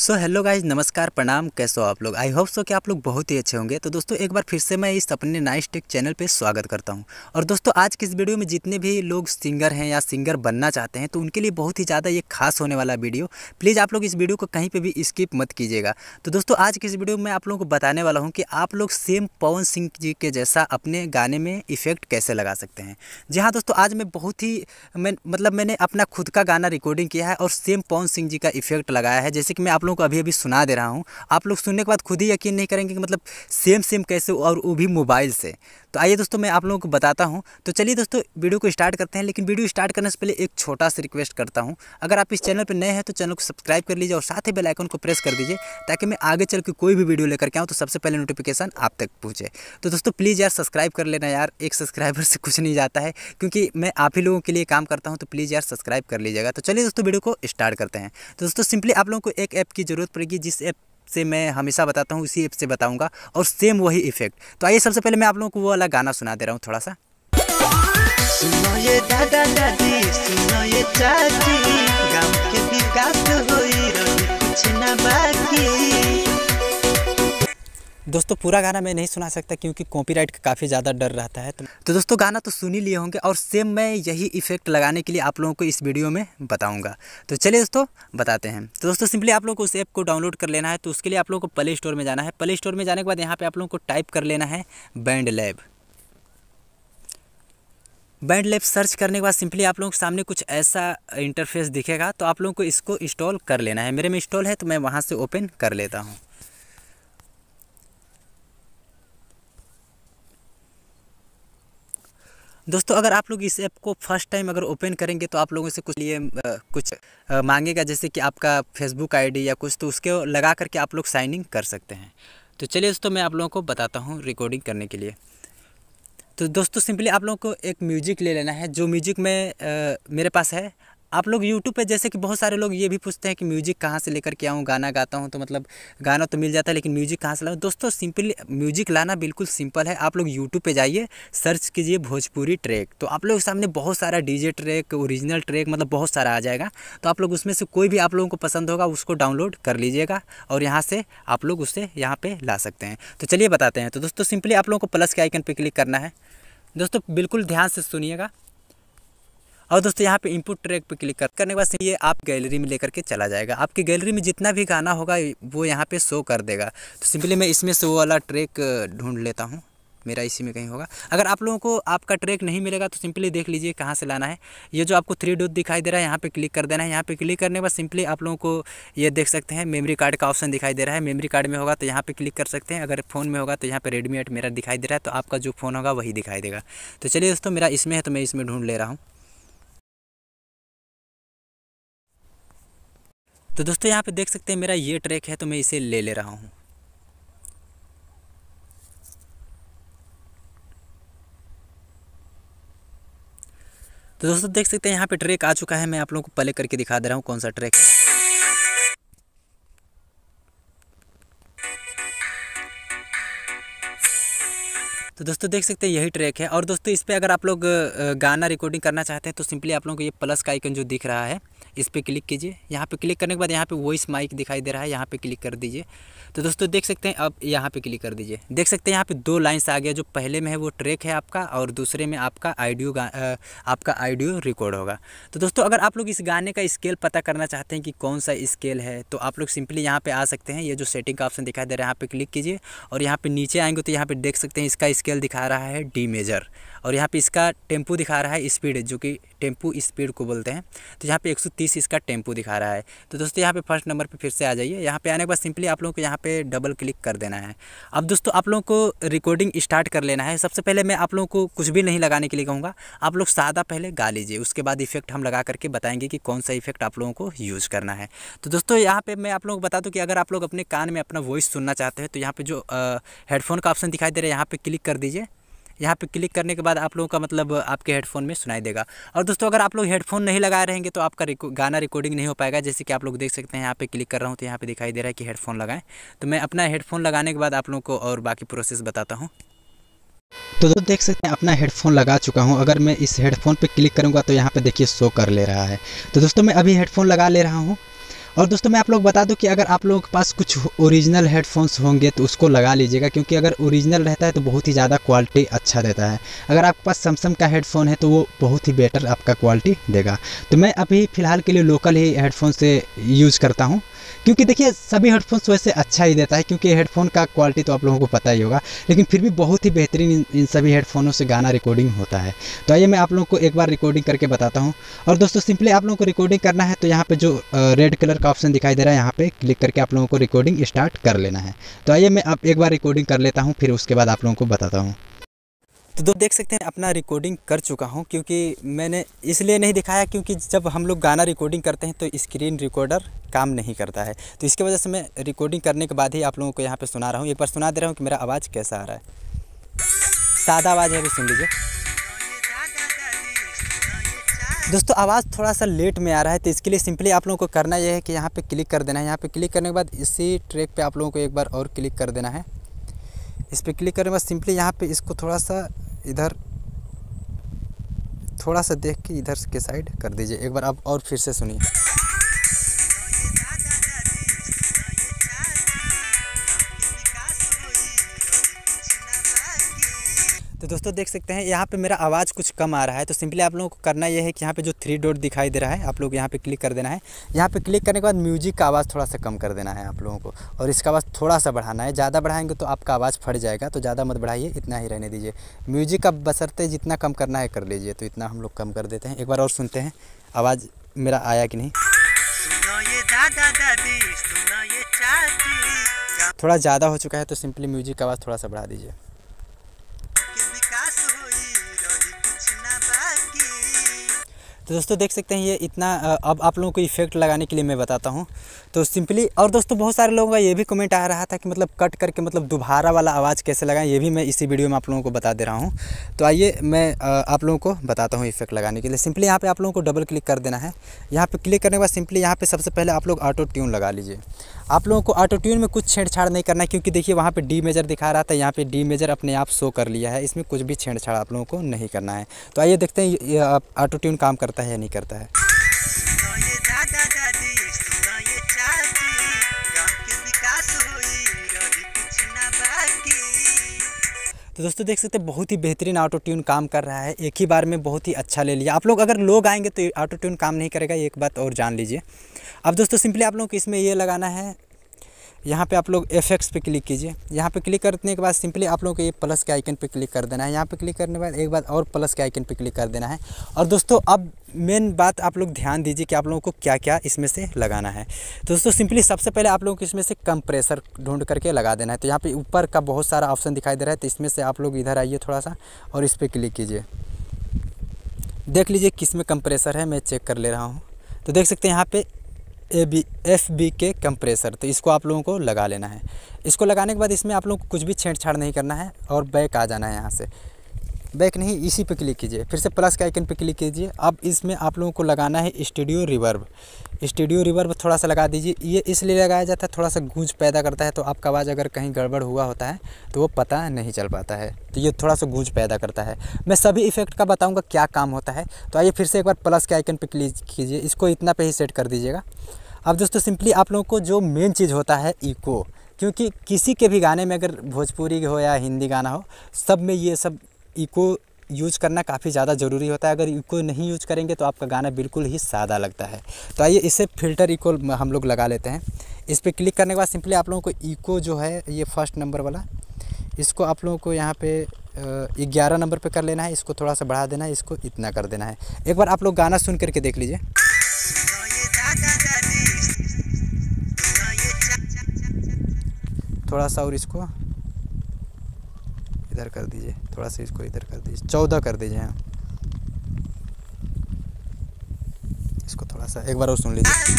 so hello guys नमस्कार प्रणाम कैसे हो आप लोग आई होप सो कि आप लोग बहुत ही अच्छे होंगे तो दोस्तों एक बार फिर से मैं इस अपने नाइस टेक चैनल पे स्वागत करता हूँ और दोस्तों आज की इस वीडियो में जितने भी लोग सिंगर हैं या सिंगर बनना चाहते हैं तो उनके लिए बहुत ही ज़्यादा ये खास होने वाला वीडियो प्लीज़ आप लोग इस वीडियो को कहीं पर भी स्किप मत कीजिएगा तो दोस्तों आज की इस वीडियो में आप लोगों को बताने वाला हूँ कि आप लोग सेम पवन सिंह जी के जैसा अपने गाने में इफ़ेक्ट कैसे लगा सकते हैं जी हाँ दोस्तों आज मैं बहुत ही मैं मतलब मैंने अपना खुद का गाना रिकॉर्डिंग किया है और सेम पवन सिंह जी का इफ़ेक्ट लगाया है जैसे कि मैं आप लोगों को अभी अभी सुना दे रहा हूँ आप लोग सुनने के बाद खुद ही यकीन नहीं करेंगे कि मतलब सेम सेम कैसे और वो भी मोबाइल से तो आइए दोस्तों मैं आप लोगों को बताता हूँ तो चलिए दोस्तों वीडियो को स्टार्ट करते हैं लेकिन वीडियो स्टार्ट करने से पहले एक छोटा सा रिक्वेस्ट करता हूँ अगर आप इस चैनल पर नए हैं तो चैनल को सब्सक्राइब कर लीजिए और साथ ही बेलाइकन को प्रेस कर दीजिए ताकि मैं आगे चल के कोई भी वीडियो लेकर के आऊँ तो सबसे पहले नोटिफिकेशन आप तक पहुँचे तो दोस्तों प्लीज़ यार सब्सक्राइब कर लेना यार एक सब्सक्राइबर से कुछ नहीं जाता है क्योंकि मैं आप ही लोगों के लिए काम करता हूँ तो प्लीज़ यार सब्सक्राइब कर लीजिएगा तो चलिए दोस्तों वीडियो को स्टार्ट करते हैं तो दोस्तों सिंपली आप लोगों को एक ऐप की ज़रूरत पड़ेगी जिस ऐप से मैं हमेशा बताता हूँ उसी ऐप से बताऊँगा और सेम वही इफेक्ट तो आइए सबसे पहले मैं आप लोगों को वो वाला गाना सुना दे रहा हूँ थोड़ा सा सुनो ये दादा दादी सुनो ये चाची गांव के विकास हो दोस्तों पूरा गाना मैं नहीं सुना सकता क्योंकि कॉपीराइट का काफ़ी ज़्यादा डर रहता है तो, तो दोस्तों गाना तो सुन ही लिए होंगे और सेम मैं यही इफेक्ट लगाने के लिए आप लोगों को इस वीडियो में बताऊँगा तो चलिए दोस्तों बताते हैं तो दोस्तों सिंपली आप लोगों को उस ऐप को डाउनलोड कर लेना है तो उसके लिए आप लोगों को प्ले स्टोर में जाना है प्ले स्टोर में जाने के बाद यहाँ पर आप लोगों को टाइप कर लेना है BandLab BandLab search करने के बाद सिंपली आप लोगों के सामने कुछ ऐसा इंटरफेस दिखेगा तो आप लोगों को इसको इंस्टॉल कर लेना है मेरे में इंस्टॉल है तो मैं वहाँ से ओपन कर लेता हूँ दोस्तों अगर आप लोग इस ऐप को फर्स्ट टाइम अगर ओपन करेंगे तो आप लोगों से कुछ लिए आ, कुछ आ, मांगेगा जैसे कि आपका फेसबुक आईडी या कुछ तो उसके लगा करके आप लोग साइन इन कर सकते हैं तो चलिए दोस्तों मैं आप लोगों को बताता हूँ रिकॉर्डिंग करने के लिए तो दोस्तों सिंपली आप लोगों को एक म्यूजिक ले लेना है जो म्यूजिक में आ, मेरे पास है आप लोग यूट्यूब पे जैसे कि बहुत सारे लोग ये भी पूछते हैं कि म्यूज़िक कहाँ से लेकर के आऊँ गाना गाता हूँ तो मतलब गाना तो मिल जाता है लेकिन म्यूज़िक कहाँ से लाऊँ दोस्तों सिंपल म्यूज़िक लाना बिल्कुल सिंपल है आप लोग यूट्यूब पे जाइए सर्च कीजिए भोजपुरी ट्रैक तो आप लोग के सामने बहुत सारा डीजे ट्रैक ओरिजिनल ट्रैक मतलब बहुत सारा आ जाएगा तो आप लोग उसमें से कोई भी आप लोगों को पसंद होगा उसको डाउनलोड कर लीजिएगा और यहाँ से आप लोग उसे यहाँ पर ला सकते हैं तो चलिए बताते हैं तो दोस्तों सिंपली आप लोगों को प्लस के आइकन पर क्लिक करना है दोस्तों बिल्कुल ध्यान से सुनिएगा और दोस्तों यहाँ पे इनपुट ट्रैक पे क्लिक करने के बाद ये आप गैलरी में लेकर के चला जाएगा आपकी गैलरी में जितना भी गाना होगा वो यहाँ पे शो कर देगा तो सिंपली मैं इसमें से वो वाला ट्रैक ढूंढ लेता हूँ मेरा इसी में कहीं होगा अगर आप लोगों को आपका ट्रैक नहीं मिलेगा तो सिंपली देख लीजिए कहाँ से लाना है ये जो आपको थ्री डॉट दिखाई दे रहा है यहाँ पे क्लिक कर देना है यहाँ पे क्लिक करने के बाद सिंपली आप लोगों को ये देख सकते हैं मेमोरी कार्ड का ऑप्शन दिखाई दे रहा है मेमोरी कार्ड में होगा तो यहाँ पर क्लिक कर सकते हैं अगर फ़ोन में होगा तो यहाँ पर रेडमी एट मेरा दिखाई दे रहा है तो आपका जो फ़ोन होगा वही दिखाई देगा तो चलिए दोस्तों मेरा इसमें है तो मैं इसमें ढूंढ ले रहा हूँ तो दोस्तों यहाँ पे देख सकते हैं मेरा ये ट्रैक है तो मैं इसे ले ले रहा हूँ तो दोस्तों देख सकते हैं यहाँ पे ट्रैक आ चुका है मैं आप लोगों को पले करके दिखा दे रहा हूँ कौन सा ट्रैक है तो दोस्तों देख सकते हैं यही ट्रैक है और दोस्तों इस पर अगर आप लोग गाना रिकॉर्डिंग करना चाहते हैं तो सिंपली आप लोगों को ये प्लस का आइकन जो दिख रहा है इस पर क्लिक कीजिए यहाँ पे क्लिक करने के बाद यहाँ पे वॉइस माइक दिखाई दे रहा है यहाँ पे क्लिक कर दीजिए तो दोस्तों देख सकते हैं अब यहाँ पे क्लिक कर दीजिए देख सकते हैं यहाँ पे दो लाइन्स आ गया जो पहले में है वो ट्रैक है आपका और दूसरे में आपका आइडियो आपका आइडियो रिकॉर्ड होगा तो दोस्तों अगर आप लोग इस गाने का स्केल पता करना चाहते हैं कि कौन सा स्केल है तो आप लोग सिंपली यहाँ पर आ सकते हैं ये जो सेटिंग का ऑप्शन दिखाई दे रहा है यहाँ पर क्लिक कीजिए और यहाँ पर नीचे आएंगे तो यहाँ पर देख सकते हैं इसका स्केल स्केल दिखा रहा है डी मेजर और यहाँ पे इसका टेम्पू दिखा रहा है स्पीड जो कि टेम्पू स्पीड को बोलते हैं तो यहाँ पे 130 इसका टेम्पू दिखा रहा है तो दोस्तों यहाँ पे फर्स्ट नंबर पे फिर से आ जाइए यहाँ पे आने के बाद सिंपली आप लोगों को यहाँ पे डबल क्लिक कर देना है अब दोस्तों आप लोगों को रिकॉर्डिंग स्टार्ट कर लेना है सबसे पहले मैं आप लोगों को कुछ भी नहीं लगाने के लिए कहूँगा आप लोग सादा पहले गा लीजिए उसके बाद इफेक्ट हम लगा करके बताएंगे कि कौन सा इफेक्ट आप लोगों को यूज़ करना है तो दोस्तों यहाँ पर मैं आप लोगों को बता दूँ कि अगर आप लोग अपने कान में अपना वॉइस सुनना चाहते हैं तो यहाँ पर जो हेडफोन का ऑप्शन दिखाई दे रहा है यहाँ पर क्लिक कर दीजिए यहाँ पे क्लिक करने के बाद आप लोगों का मतलब आपके हेडफोन में सुनाई देगा और दोस्तों अगर आप लोग हेडफोन नहीं लगाए रहेंगे तो आपका रिको, गाना रिकॉर्डिंग नहीं हो पाएगा जैसे कि आप लोग देख सकते हैं यहाँ पे क्लिक कर रहा हूँ तो यहाँ पे दिखाई दे रहा है कि हेडफोन लगाएं तो मैं अपना हेडफोन लगाने के बाद आप लोगों को और बाकी प्रोसेस बताता हूँ तो दोस्तों देख सकते हैं अपना हेडफोन लगा चुका हूं अगर मैं इस हेडफोन पे क्लिक करूंगा तो यहाँ पे देखिए शो कर ले रहा है तो दोस्तों मैं अभी हेडफोन लगा ले रहा हूँ और दोस्तों मैं आप लोग बता दूं कि अगर आप लोगों के पास कुछ ओरिजिनल हेडफोन्स होंगे तो उसको लगा लीजिएगा क्योंकि अगर ओरिजिनल रहता है तो बहुत ही ज़्यादा क्वालिटी अच्छा देता है अगर आपके पास सैमसंग का हेडफोन है तो वो बहुत ही बेटर आपका क्वालिटी देगा तो मैं अभी फ़िलहाल के लिए लोकल ही हेडफोन से यूज़ करता हूँ क्योंकि देखिए सभी हेडफोन्स वैसे अच्छा ही देता है क्योंकि हेडफोन का क्वालिटी तो आप लोगों को पता ही होगा लेकिन फिर भी बहुत ही बेहतरीन इन सभी हेडफोनों से गाना रिकॉर्डिंग होता है तो आइए मैं आप लोगों को एक बार रिकॉर्डिंग करके बताता हूँ और दोस्तों सिंपली आप लोगों को रिकॉर्डिंग करना है तो यहाँ पर जो रेड कलर का ऑप्शन दिखाई दे रहा है यहाँ पर क्लिक करके आप लोगों को रिकॉर्डिंग स्टार्ट कर लेना है तो आइए मैं आप एक बार रिकॉर्डिंग कर लेता हूँ फिर उसके बाद आप लोगों को बताता हूँ तो दोस्त देख सकते हैं अपना रिकॉर्डिंग कर चुका हूँ क्योंकि मैंने इसलिए नहीं दिखाया क्योंकि जब हम लोग गाना रिकॉर्डिंग करते हैं तो स्क्रीन रिकॉर्डर काम नहीं करता है तो इसके वजह से मैं रिकॉर्डिंग करने के बाद ही आप लोगों को यहाँ पर सुना रहा हूँ एक बार सुना दे रहा हूँ कि मेरा आवाज़ कैसा आ रहा है सादा आवाज़ है अभी सुन लीजिए दोस्तों आवाज़ थोड़ा सा लेट में आ रहा है तो इसके लिए सिंपली आप लोगों को करना यह है कि यहाँ पे क्लिक कर देना है यहाँ पे क्लिक करने के बाद इसी ट्रैक पे आप लोगों को एक बार और क्लिक कर देना है इस पर क्लिक करें बस सिंपली यहाँ पे इसको थोड़ा सा इधर थोड़ा सा देख के इधर के साइड कर दीजिए एक बार आप और फिर से सुनिए तो दोस्तों देख सकते हैं यहाँ पे मेरा आवाज़ कुछ कम आ रहा है तो सिंपली आप लोगों को करना यह है कि यहाँ पे जो थ्री डॉट दिखाई दे रहा है आप लोग यहाँ पे क्लिक कर देना है यहाँ पे क्लिक करने के बाद म्यूजिक का आवाज़ थोड़ा सा कम कर देना है आप लोगों को और इसका आवाज़ थोड़ा सा बढ़ाना है ज़्यादा बढ़ाएंगे तो आपका आवाज़ फट जाएगा तो ज़्यादा मत बढ़ाइए इतना ही रहने दीजिए म्यूजिक का बसरते जितना कम करना है कर लीजिए तो इतना हम लोग कम कर देते हैं एक बार और सुनते हैं आवाज़ मेरा आया कि नहीं थोड़ा ज़्यादा हो चुका है तो सिंपली म्यूजिक का आवाज़ थोड़ा सा बढ़ा दीजिए तो दोस्तों देख सकते हैं ये इतना अब आप लोगों को इफेक्ट लगाने के लिए मैं बताता हूँ तो सिंपली और दोस्तों बहुत सारे लोगों का ये भी कमेंट आ रहा था कि मतलब कट करके मतलब दोबारा वाला आवाज़ कैसे लगाएं ये भी मैं इसी वीडियो में आप लोगों को बता दे रहा हूँ तो आइए मैं आप लोगों को बताता हूँ इफेक्ट लगाने के लिए सिंपली यहाँ पर आप लोगों को डबल क्लिक कर देना है यहाँ पर क्लिक करने के बाद सिंपली यहाँ पर सबसे पहले आप लोग ऑटो ट्यून लगा लीजिए आप लोगों को ऑटो ट्यून में कुछ छेड़छाड़ नहीं करना है क्योंकि देखिए वहाँ पर डी मेजर दिखा रहा था यहाँ पर डी मेजर अपने आप शो कर लिया है इसमें कुछ भी छेड़छाड़ आप लोगों को नहीं करना है तो आइए देखते हैं ऑटो ट्यून काम करता है करता है या नहीं करता है तो दोस्तों देख सकते हैं बहुत ही बेहतरीन ऑटो ट्यून काम कर रहा है एक ही बार में बहुत ही अच्छा ले लिया आप लोग अगर लोग आएंगे तो ऑटो ट्यून काम नहीं करेगा एक बात और जान लीजिए अब दोस्तों सिंपली आप लोग को इसमें ये लगाना है यहाँ पे आप लोग एफेक्ट्स पे क्लिक कीजिए यहाँ पे क्लिक करने के बाद सिंपली आप लोगों को ये प्लस के आइकन पे क्लिक कर देना है यहाँ पे क्लिक करने के बाद एक बार और प्लस के आइकन पे क्लिक कर देना है और दोस्तों अब मेन बात आप लोग ध्यान दीजिए कि आप लोगों को क्या क्या इसमें से लगाना है दोस्तों सिंपली सबसे पहले आप लोगों को इसमें से कंप्रेसर ढूंढ करके लगा देना है तो यहाँ पर ऊपर का बहुत सारा ऑप्शन दिखाई दे रहा है तो इसमें से आप लोग इधर आइए थोड़ा सा और इस पर क्लिक कीजिए देख लीजिए किस में कंप्रेसर है मैं चेक कर ले रहा हूँ तो देख सकते हैं यहाँ पे ए बी एफ बी के कंप्रेसर तो इसको आप लोगों को लगा लेना है इसको लगाने के बाद इसमें आप लोगों को कुछ भी छेड़छाड़ नहीं करना है और बैक आ जाना है यहाँ से बैक नहीं इसी पे क्लिक कीजिए फिर से प्लस के आइकन पे क्लिक कीजिए अब इसमें आप लोगों को लगाना है स्टूडियो रिवर्ब स्टूडियो रिवर्ब थोड़ा सा लगा दीजिए ये इसलिए लगाया जाता है थोड़ा सा गूंज पैदा करता है तो आपका आवाज़ अगर कहीं गड़बड़ हुआ होता है तो वो पता नहीं चल पाता है तो ये थोड़ा सा गूंज पैदा करता है मैं सभी इफेक्ट का बताऊँगा क्या काम होता है तो आइए फिर से एक बार प्लस के आइकन पर क्लिक कीजिए इसको इतना पे ही सेट कर दीजिएगा अब दोस्तों सिंपली आप लोगों को जो मेन चीज़ होता है इको क्योंकि किसी के भी गाने में अगर भोजपुरी हो या हिंदी गाना हो सब में ये सब इको यूज करना काफ़ी ज़्यादा ज़रूरी होता है अगर इको नहीं यूज करेंगे तो आपका गाना बिल्कुल ही सादा लगता है तो आइए इसे फिल्टर इको हम लोग लगा लेते हैं इस पर क्लिक करने के बाद सिंपली आप लोगों को इको जो है ये फर्स्ट नंबर वाला इसको आप लोगों को यहाँ पे ग्यारह नंबर पे कर लेना है इसको थोड़ा सा बढ़ा देना है इसको इतना कर देना है एक बार आप लोग गाना सुन करके देख लीजिए थोड़ा सा और इसको इधर कर दीजिए थोड़ा सा इसको इधर कर दीजिए चौदह कर दीजिए हाँ इसको थोड़ा सा एक बार और सुन लीजिए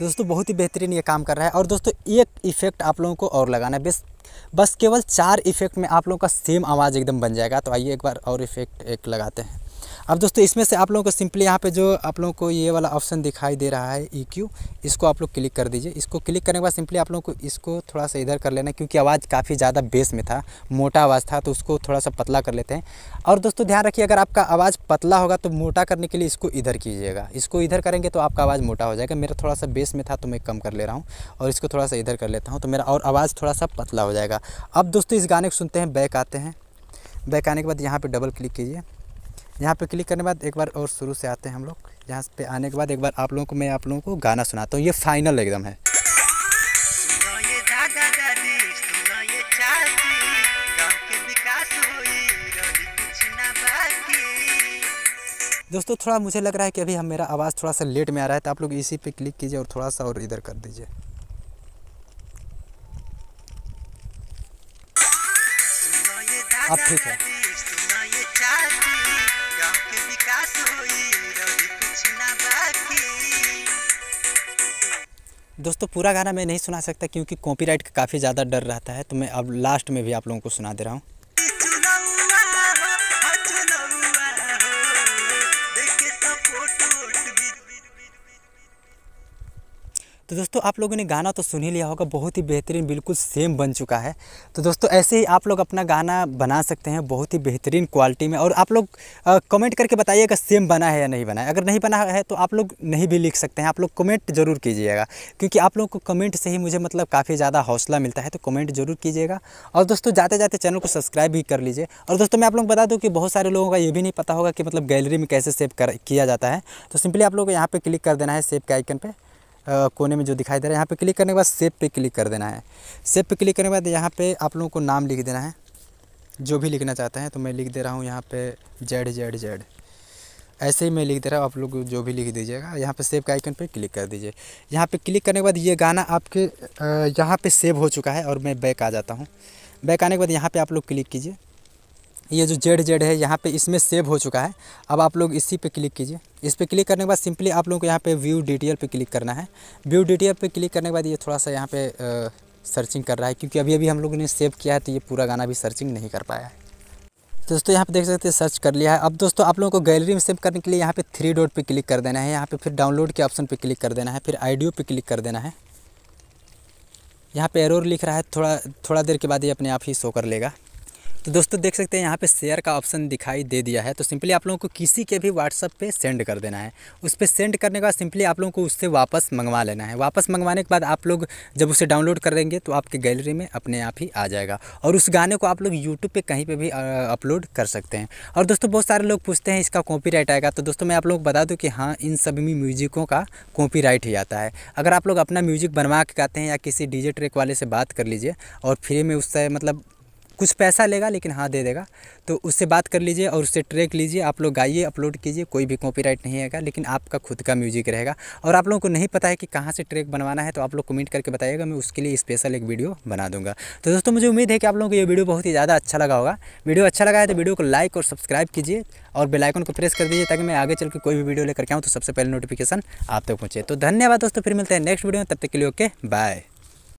दोस्तों बहुत ही बेहतरीन ये काम कर रहा है और दोस्तों एक इफेक्ट आप लोगों को और लगाना है बस बस केवल चार इफेक्ट में आप लोगों का सेम आवाज़ एकदम बन जाएगा तो आइए एक बार और इफेक्ट एक लगाते हैं अब दोस्तों इसमें से आप लोगों को सिंपली यहाँ पे जो आप लोगों को ये वाला ऑप्शन दिखाई दे रहा है ई e क्यू इसको आप लोग क्लिक कर दीजिए इसको क्लिक करने के बाद सिंपली आप लोगों को इसको थोड़ा सा इधर कर लेना क्योंकि आवाज़ काफ़ी ज़्यादा बेस में था मोटा आवाज़ था तो उसको थोड़ा सा पतला कर लेते हैं और दोस्तों ध्यान रखिए अगर आपका आवाज़ पतला होगा तो मोटा करने के लिए इसको इधर कीजिएगा इसको इधर करेंगे तो आपका आवाज़ मोटा हो जाएगा मेरा थोड़ा सा बेस में था तो मैं कम कर ले रहा हूँ और इसको थोड़ा सा इधर कर लेता हूँ तो मेरा और आवाज़ थोड़ा सा पतला हो जाएगा अब दोस्तों इस गाने को सुनते हैं बैक आते हैं बैक आने के बाद यहाँ पर डबल क्लिक कीजिए यहाँ पे क्लिक करने के बाद एक बार और शुरू से आते हैं हम लोग यहाँ पे आने के बाद एक बार आप लोगों को मैं आप लोगों को गाना सुनाता हूँ ये फाइनल एकदम है दोस्तों थोड़ा मुझे लग रहा है कि अभी हम मेरा आवाज़ थोड़ा सा लेट में आ रहा है तो आप लोग इसी पे क्लिक कीजिए और थोड़ा सा और इधर कर दीजिए अब ठीक है दोस्तों पूरा गाना मैं नहीं सुना सकता क्योंकि कॉपीराइट का काफ़ी ज़्यादा डर रहता है तो मैं अब लास्ट में भी आप लोगों को सुना दे रहा हूँ तो दोस्तों आप लोगों ने गाना तो सुन ही लिया होगा बहुत ही बेहतरीन बिल्कुल सेम बन चुका है तो दोस्तों ऐसे ही आप लोग अपना गाना बना सकते हैं बहुत ही बेहतरीन क्वालिटी में और आप लोग कमेंट करके बताइएगा सेम बना है या नहीं बना है अगर नहीं बना है तो आप लोग नहीं भी लिख सकते हैं आप लोग कमेंट ज़रूर कीजिएगा क्योंकि आप लोगों को कमेंट से ही मुझे मतलब काफ़ी ज़्यादा हौसला मिलता है तो कमेंट ज़रूर कीजिएगा और दोस्तों जाते जाते चैनल को सब्सक्राइब भी कर लीजिए और दोस्तों मैं आप लोग बता दूँ कि बहुत सारे लोगों का ये भी नहीं पता होगा कि मतलब गैलरी में कैसे सेव कर किया जाता है तो सिंपली आप लोग यहाँ पर क्लिक कर देना है सेव के आइकन पर कोने में जो दिखाई दे रहा है यहाँ पे क्लिक करने के बाद सेव पे क्लिक कर देना है सेव पे क्लिक करने के बाद यहाँ पे आप लोगों को नाम लिख देना है जो भी लिखना चाहते हैं तो मैं लिख दे रहा हूँ यहाँ पे जेड जेड जेड ऐसे ही मैं लिख दे रहा हूँ आप लोग जो भी लिख दीजिएगा यहाँ पे सेव के आइकन पे क्लिक कर दीजिए यहाँ पे क्लिक करने के बाद ये गाना आपके यहाँ पे सेव हो चुका है और मैं बैक आ जाता हूँ बैक आने के बाद यहाँ पे आप लोग क्लिक कीजिए ये जो जेड जेड है यहाँ पे इसमें सेव हो चुका है अब आप लोग इसी पे क्लिक कीजिए इस पर क्लिक करने के बाद सिंपली आप लोगों को यहाँ पे व्यू डिटेल पे क्लिक करना है व्यू डिटेल पे क्लिक करने के बाद ये थोड़ा सा यहाँ पे आ, सर्चिंग कर रहा है क्योंकि अभी अभी हम लोगों ने सेव किया है तो ये पूरा गाना भी सर्चिंग नहीं कर पाया है दोस्तों यहाँ पे देख सकते हैं सर्च कर लिया है अब दोस्तों आप लोगों को गैलरी में सेव करने के लिए यहाँ पे थ्री डॉट पे क्लिक कर देना है यहाँ पे फिर डाउनलोड के ऑप्शन पे क्लिक कर देना है फिर आइडियो पे क्लिक कर देना है यहाँ पे एरोर लिख रहा है थोड़ा थोड़ा देर के बाद ये अपने आप ही शो कर लेगा तो दोस्तों देख सकते हैं यहाँ पे शेयर का ऑप्शन दिखाई दे दिया है तो सिंपली आप लोगों को किसी के भी व्हाट्सअप पे सेंड कर देना है उस पर सेंड करने के बाद सिंपली आप लोगों को उससे वापस मंगवा लेना है वापस मंगवाने के बाद आप लोग जब उसे डाउनलोड कर देंगे तो आपके गैलरी में अपने आप ही आ जाएगा और उस गाने को आप लोग यूट्यूब पर कहीं पर भी अपलोड कर सकते हैं और दोस्तों बहुत सारे लोग पूछते हैं इसका कॉपी आएगा तो दोस्तों मैं आप लोगों को बता दूँ कि हाँ इन सभी म्यूजिकों का कॉपी ही आता है अगर आप लोग अपना म्यूजिक बनवा के गाते हैं या किसी डी ट्रेक वाले से बात कर लीजिए और फ्री में उससे मतलब कुछ पैसा लेगा लेकिन हाँ दे देगा तो उससे बात कर लीजिए और उससे ट्रैक लीजिए आप लोग गाइए अपलोड कीजिए कोई भी कॉपीराइट नहीं आएगा लेकिन आपका खुद का म्यूजिक रहेगा और आप लोगों को नहीं पता है कि कहाँ से ट्रैक बनवाना है तो आप लोग कमेंट करके बताइएगा मैं उसके लिए स्पेशल एक वीडियो बना दूँगा तो दोस्तों मुझे उम्मीद है कि आप लोगों को ये वीडियो बहुत ही ज़्यादा अच्छा लगा होगा वीडियो अच्छा लगा है तो वीडियो को लाइक और सब्सक्राइब कीजिए और बेलाइकन को प्रेस कर दीजिए ताकि मैं आगे चल के कोई भी वीडियो लेकर के आऊँ तो सबसे पहले नोटिफिकेशन आप तक पहुँचे तो धन्यवाद दोस्तों फिर मिलते हैं नेक्स्ट वीडियो में तब तक के लिए ओके बाय